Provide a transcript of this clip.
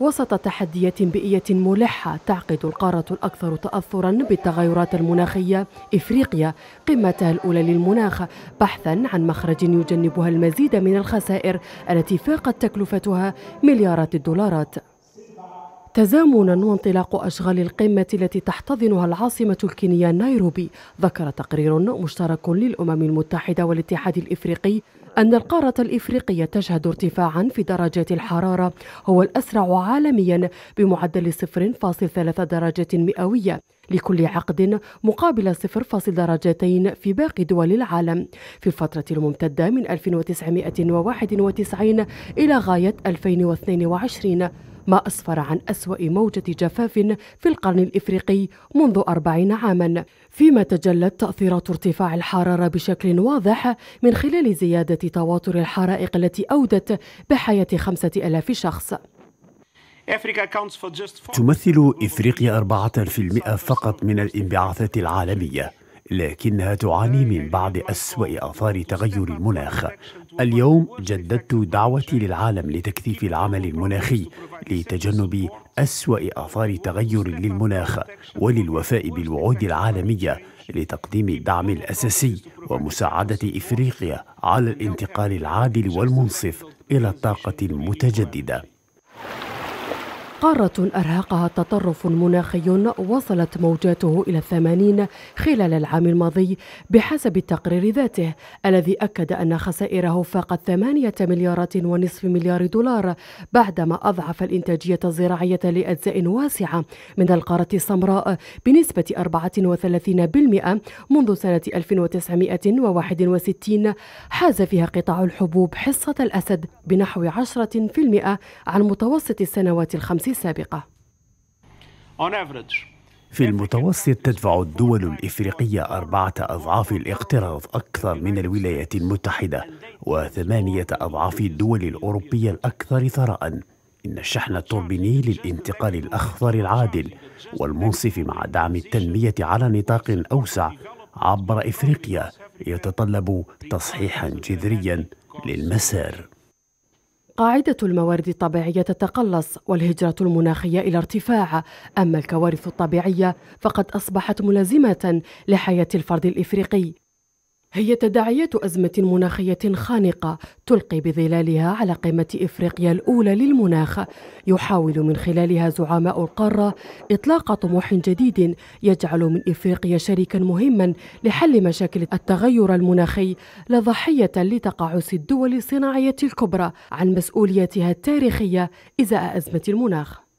وسط تحديات بيئية ملحة تعقد القارة الأكثر تأثرا بالتغيرات المناخية إفريقيا قمتها الأولى للمناخ بحثا عن مخرج يجنبها المزيد من الخسائر التي فاقت تكلفتها مليارات الدولارات تزامنا وانطلاق أشغال القمة التي تحتضنها العاصمة الكينية نيروبي ذكر تقرير مشترك للأمم المتحدة والاتحاد الإفريقي أن القارة الإفريقية تشهد ارتفاعا في درجات الحرارة هو الأسرع عالميا بمعدل 0.3 درجة مئوية لكل عقد مقابل 0.2 درجتين في باقي دول العالم في الفترة الممتدة من 1991 إلى غاية 2022 ما أسفر عن أسوأ موجة جفاف في القرن الإفريقي منذ أربعين عاما فيما تجلت تأثيرات ارتفاع الحرارة بشكل واضح من خلال زيادة تواتر الحرائق التي أودت بحياة خمسة ألاف شخص تمثل إفريقيا 4% فقط من الانبعاثات العالمية لكنها تعاني من بعض أسوأ آثار تغير المناخ اليوم جددت دعوتي للعالم لتكثيف العمل المناخي لتجنب أسوأ آثار تغير للمناخ وللوفاء بالوعود العالمية لتقديم الدعم الأساسي ومساعدة إفريقيا على الانتقال العادل والمنصف إلى الطاقة المتجددة قارة أرهقها تطرف مناخي وصلت موجاته إلى الثمانين خلال العام الماضي بحسب التقرير ذاته الذي أكد أن خسائره فاقت ثمانية مليارات ونصف مليار دولار بعدما أضعف الإنتاجية الزراعية لأجزاء واسعة من القارة السمراء بنسبة 34% منذ سنة 1961 حاز فيها قطاع الحبوب حصة الأسد بنحو 10% عن متوسط السنوات الخمس سابقة في المتوسط تدفع الدول الإفريقية أربعة أضعاف الاقتراض أكثر من الولايات المتحدة وثمانية أضعاف الدول الأوروبية الأكثر ثراءً إن الشحن التوربيني للانتقال الأخضر العادل والمنصف مع دعم التنمية على نطاق أوسع عبر إفريقيا يتطلب تصحيحا جذريا للمسار قاعدة الموارد الطبيعية تتقلص والهجرة المناخية إلى ارتفاع، أما الكوارث الطبيعية فقد أصبحت ملازمة لحياة الفرد الإفريقي، هي تداعيات أزمة مناخية خانقة تلقي بظلالها على قمة إفريقيا الأولى للمناخ يحاول من خلالها زعماء القارة إطلاق طموح جديد يجعل من إفريقيا شريكا مهما لحل مشاكل التغير المناخي لا ضحية لتقاعس الدول الصناعية الكبرى عن مسؤوليتها التاريخية إزاء أزمة المناخ